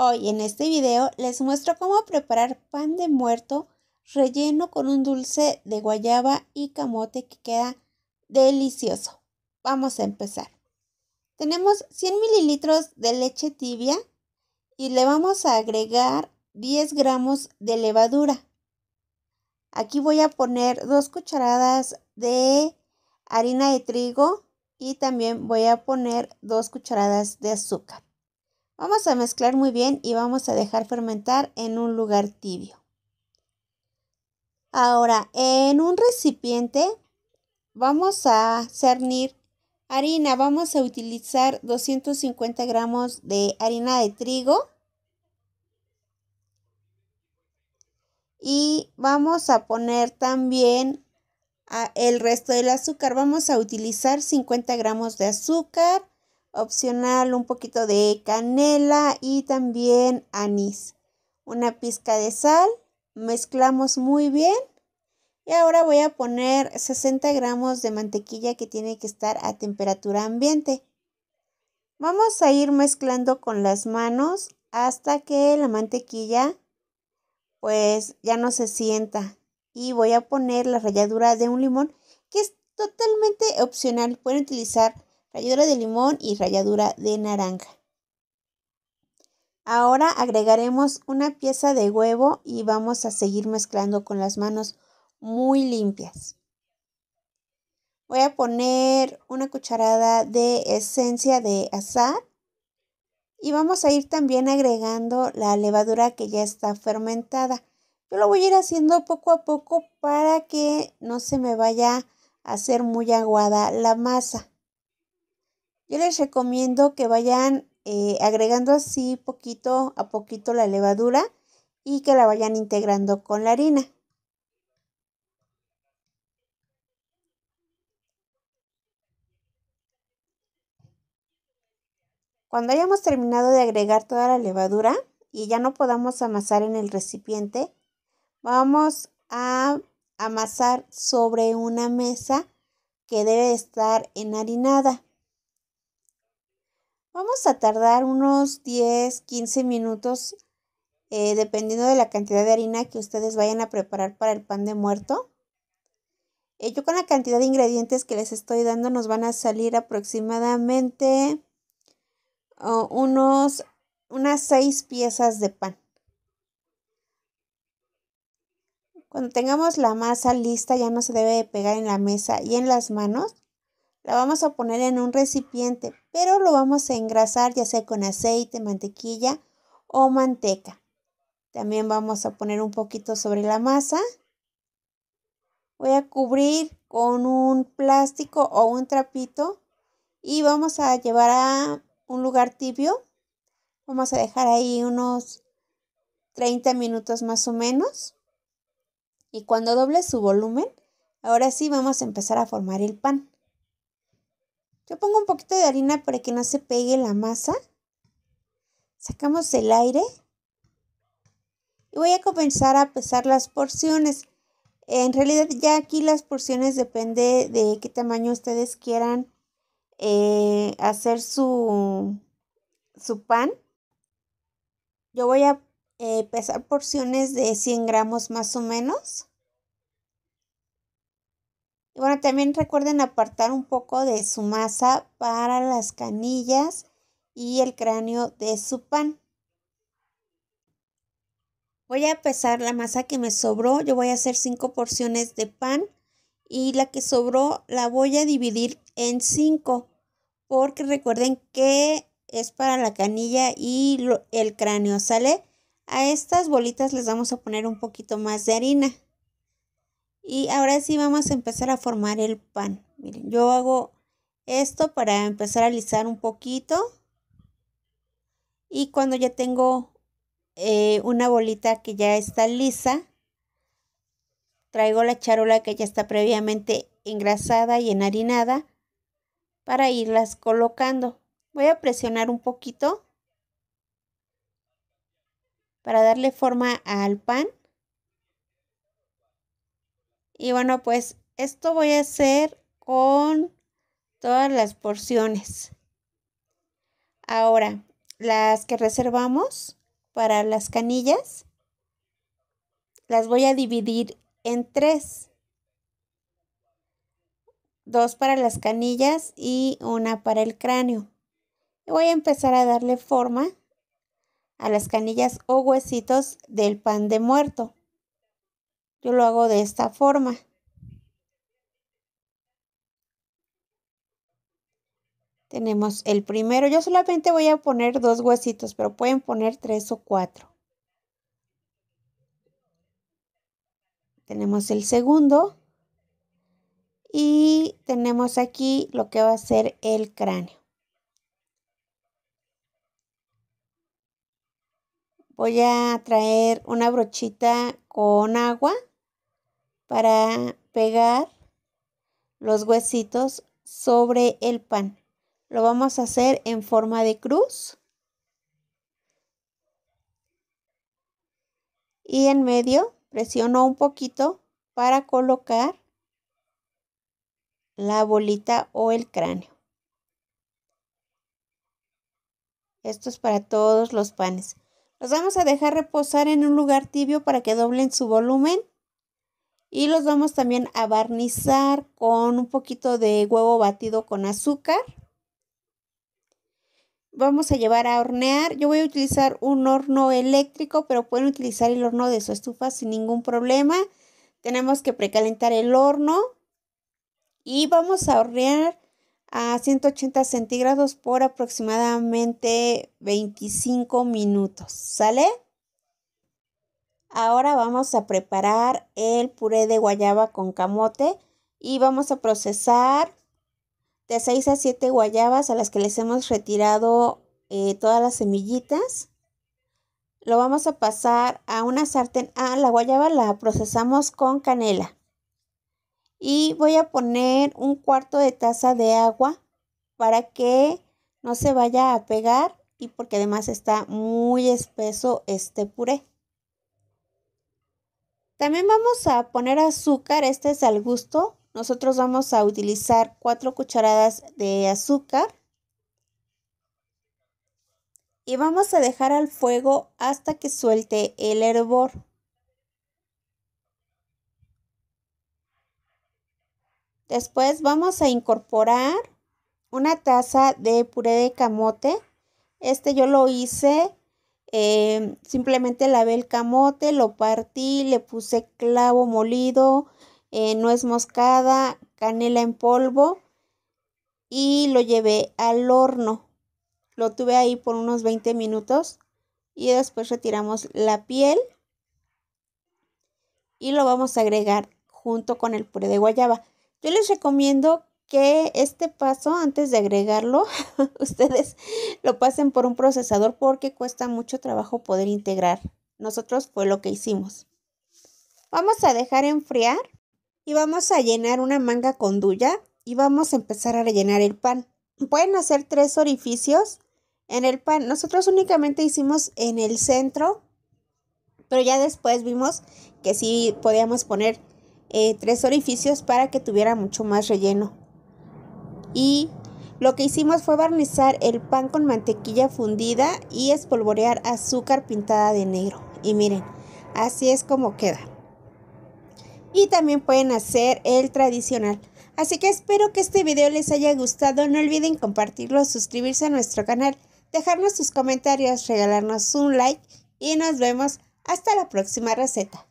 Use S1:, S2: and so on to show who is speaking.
S1: Hoy en este video les muestro cómo preparar pan de muerto relleno con un dulce de guayaba y camote que queda delicioso. Vamos a empezar. Tenemos 100 mililitros de leche tibia y le vamos a agregar 10 gramos de levadura. Aquí voy a poner 2 cucharadas de harina de trigo y también voy a poner 2 cucharadas de azúcar. Vamos a mezclar muy bien y vamos a dejar fermentar en un lugar tibio. Ahora, en un recipiente vamos a cernir harina. Vamos a utilizar 250 gramos de harina de trigo. Y vamos a poner también ah, el resto del azúcar. Vamos a utilizar 50 gramos de azúcar, opcional un poquito de canela y también anís. Una pizca de sal, mezclamos muy bien y ahora voy a poner 60 gramos de mantequilla que tiene que estar a temperatura ambiente. Vamos a ir mezclando con las manos hasta que la mantequilla pues ya no se sienta. Y voy a poner la ralladura de un limón que es totalmente opcional. Pueden utilizar ralladura de limón y ralladura de naranja. Ahora agregaremos una pieza de huevo y vamos a seguir mezclando con las manos muy limpias. Voy a poner una cucharada de esencia de azar y vamos a ir también agregando la levadura que ya está fermentada. Yo lo voy a ir haciendo poco a poco para que no se me vaya a hacer muy aguada la masa. Yo les recomiendo que vayan eh, agregando así poquito a poquito la levadura y que la vayan integrando con la harina. Cuando hayamos terminado de agregar toda la levadura y ya no podamos amasar en el recipiente, vamos a amasar sobre una mesa que debe estar enharinada. Vamos a tardar unos 10, 15 minutos, eh, dependiendo de la cantidad de harina que ustedes vayan a preparar para el pan de muerto. Eh, yo con la cantidad de ingredientes que les estoy dando nos van a salir aproximadamente oh, unos, unas 6 piezas de pan. Cuando tengamos la masa lista ya no se debe pegar en la mesa y en las manos. La vamos a poner en un recipiente, pero lo vamos a engrasar ya sea con aceite, mantequilla o manteca. También vamos a poner un poquito sobre la masa. Voy a cubrir con un plástico o un trapito y vamos a llevar a un lugar tibio. Vamos a dejar ahí unos 30 minutos más o menos. Y cuando doble su volumen, ahora sí vamos a empezar a formar el pan. Yo pongo un poquito de harina para que no se pegue la masa. Sacamos el aire. Y voy a comenzar a pesar las porciones. En realidad ya aquí las porciones depende de qué tamaño ustedes quieran eh, hacer su, pan. Yo voy a eh, pesar porciones de 100 gramos más o menos. Y bueno, también recuerden apartar un poco de su masa para las canillas y el cráneo de su pan. Voy a pesar la masa que me sobró. Yo voy a hacer 5 porciones de pan y la que sobró la voy a dividir en 5 porque recuerden que es para la canilla y el cráneo, ¿sale? A estas bolitas les vamos a poner un poquito más de harina. Y ahora sí vamos a empezar a formar el pan. Miren, yo hago esto para empezar a alisar un poquito. Y cuando ya tengo eh, una bolita que ya está lisa, traigo la charola que ya está previamente engrasada y enharinada para irlas colocando. Voy a presionar un poquito para darle forma al pan. Y bueno, pues esto voy a hacer con todas las porciones. Ahora, las que reservamos para las canillas, las voy a dividir en tres. Dos para las canillas y una para el cráneo. Y voy a empezar a darle forma a las canillas o huesitos del pan de muerto. Yo lo hago de esta forma. Tenemos el primero. Yo solamente voy a poner dos huesitos, pero pueden poner tres o cuatro. Tenemos el segundo. Y tenemos aquí lo que va a ser el cráneo. Voy a traer una brochita con agua para pegar los huesitos sobre el pan. Lo vamos a hacer en forma de cruz. Y en medio presiono un poquito para colocar la bolita o el cráneo. Esto es para todos los panes. Los vamos a dejar reposar en un lugar tibio para que doblen su volumen y los vamos también a barnizar con un poquito de huevo batido con azúcar. Vamos a llevar a hornear. Yo voy a utilizar un horno eléctrico, pero pueden utilizar el horno de su estufa sin ningún problema. Tenemos que precalentar el horno y vamos a hornear a 180 centígrados por aproximadamente 25 minutos. ¿Sale? Ahora vamos a preparar el puré de guayaba con camote y vamos a procesar de 6 a 7 guayabas a las que les hemos retirado eh, todas las semillitas. Lo vamos a pasar a una sartén. Ah, la guayaba la procesamos con canela. Y voy a poner un cuarto de taza de agua para que no se vaya a pegar y porque además está muy espeso este puré. También vamos a poner azúcar, este es al gusto. Nosotros vamos a utilizar 4 cucharadas de azúcar. Y vamos a dejar al fuego hasta que suelte el hervor. Después vamos a incorporar una taza de puré de camote. Este yo lo hice Em, simplemente lavé el camote, lo partí, le puse clavo molido, eh, nuez moscada, canela en polvo y lo llevé al horno. Lo tuve ahí por unos 20 minutos y después retiramos la piel y lo vamos a agregar junto con el puré de guayaba. Yo les recomiendo que este paso, antes de agregarlo, ustedes lo pasen por un procesador porque cuesta mucho trabajo poder integrar. Nosotros fue lo que hicimos. Vamos a dejar enfriar y vamos a llenar una manga con duya y vamos a empezar a rellenar el pan. Pueden hacer tres orificios en el pan. Nosotros únicamente hicimos en el centro, pero ya después vimos que sí podíamos poner eh, tres orificios para que tuviera mucho más relleno y lo que hicimos fue barnizar el pan con mantequilla fundida y espolvorear azúcar pintada de negro. Y miren, así es como queda. Y también pueden hacer el tradicional. Así que espero que este video les haya gustado. No olviden compartirlo, suscribirse a nuestro canal, dejarnos sus comentarios, regalarnos un like y nos vemos hasta la próxima receta.